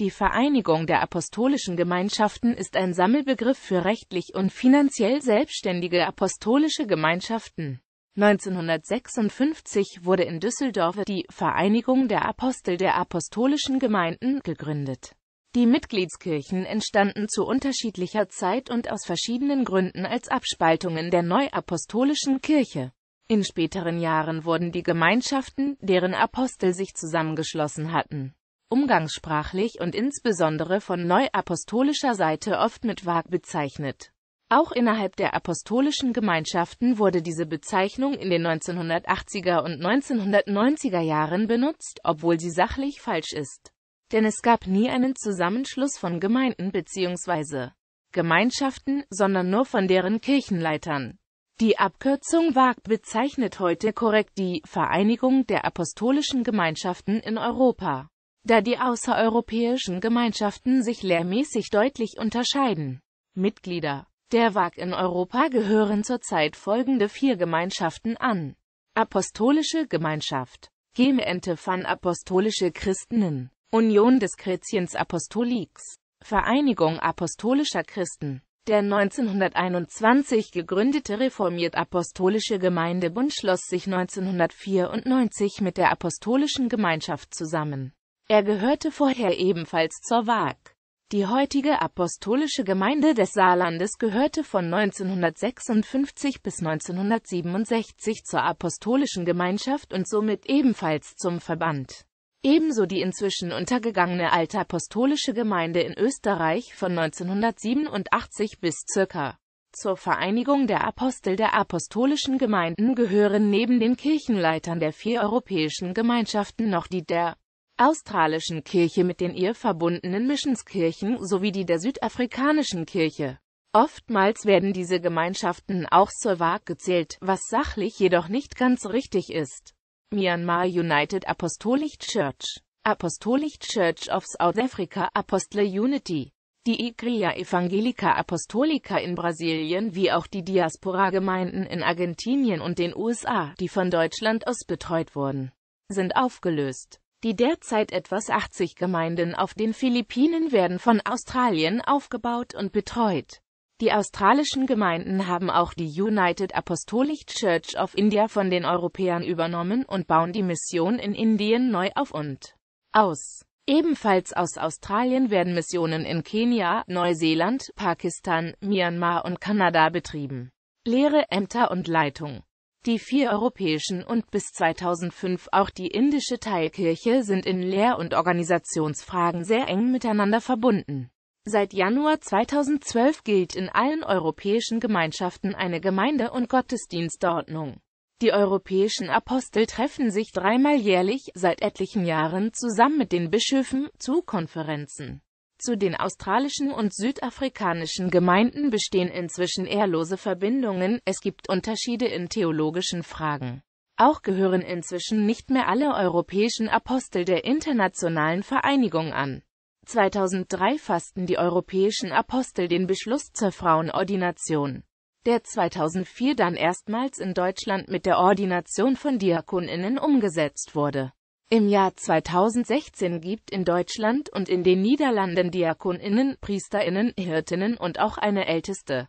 Die Vereinigung der apostolischen Gemeinschaften ist ein Sammelbegriff für rechtlich und finanziell selbstständige apostolische Gemeinschaften. 1956 wurde in Düsseldorf die Vereinigung der Apostel der apostolischen Gemeinden gegründet. Die Mitgliedskirchen entstanden zu unterschiedlicher Zeit und aus verschiedenen Gründen als Abspaltungen der neuapostolischen Kirche. In späteren Jahren wurden die Gemeinschaften, deren Apostel sich zusammengeschlossen hatten, umgangssprachlich und insbesondere von neuapostolischer Seite oft mit vag bezeichnet. Auch innerhalb der apostolischen Gemeinschaften wurde diese Bezeichnung in den 1980er und 1990er Jahren benutzt, obwohl sie sachlich falsch ist. Denn es gab nie einen Zusammenschluss von Gemeinden bzw. Gemeinschaften, sondern nur von deren Kirchenleitern. Die Abkürzung WAG bezeichnet heute korrekt die Vereinigung der apostolischen Gemeinschaften in Europa da die außereuropäischen Gemeinschaften sich lehrmäßig deutlich unterscheiden. Mitglieder der WAG in Europa gehören zurzeit folgende vier Gemeinschaften an. Apostolische Gemeinschaft Gemeente van Apostolische Christinnen Union des Kretiens Apostoliks Vereinigung Apostolischer Christen der 1921 gegründete reformiert-apostolische Gemeindebund schloss sich 1994 mit der Apostolischen Gemeinschaft zusammen. Er gehörte vorher ebenfalls zur WAG. Die heutige apostolische Gemeinde des Saarlandes gehörte von 1956 bis 1967 zur apostolischen Gemeinschaft und somit ebenfalls zum Verband. Ebenso die inzwischen untergegangene altapostolische Gemeinde in Österreich von 1987 bis circa. Zur Vereinigung der Apostel der apostolischen Gemeinden gehören neben den Kirchenleitern der vier europäischen Gemeinschaften noch die der australischen Kirche mit den ihr verbundenen Missionskirchen sowie die der südafrikanischen Kirche. Oftmals werden diese Gemeinschaften auch zur Waag gezählt, was sachlich jedoch nicht ganz richtig ist. Myanmar United Apostolic Church Apostolic Church of South Africa Apostle Unity die Igria Evangelica Apostolica in Brasilien wie auch die Diaspora-Gemeinden in Argentinien und den USA, die von Deutschland aus betreut wurden, sind aufgelöst. Die derzeit etwas 80 Gemeinden auf den Philippinen werden von Australien aufgebaut und betreut. Die australischen Gemeinden haben auch die United Apostolic Church of India von den Europäern übernommen und bauen die Mission in Indien neu auf und aus. Ebenfalls aus Australien werden Missionen in Kenia, Neuseeland, Pakistan, Myanmar und Kanada betrieben. Lehre Ämter und Leitung die vier europäischen und bis 2005 auch die indische Teilkirche sind in Lehr- und Organisationsfragen sehr eng miteinander verbunden. Seit Januar 2012 gilt in allen europäischen Gemeinschaften eine Gemeinde- und Gottesdienstordnung. Die europäischen Apostel treffen sich dreimal jährlich, seit etlichen Jahren zusammen mit den Bischöfen, zu Konferenzen. Zu den australischen und südafrikanischen Gemeinden bestehen inzwischen ehrlose Verbindungen, es gibt Unterschiede in theologischen Fragen. Auch gehören inzwischen nicht mehr alle europäischen Apostel der internationalen Vereinigung an. 2003 fassten die europäischen Apostel den Beschluss zur Frauenordination, der 2004 dann erstmals in Deutschland mit der Ordination von Diakoninnen umgesetzt wurde im Jahr 2016 gibt in Deutschland und in den Niederlanden Diakoninnen, Priesterinnen, Hirtinnen und auch eine Älteste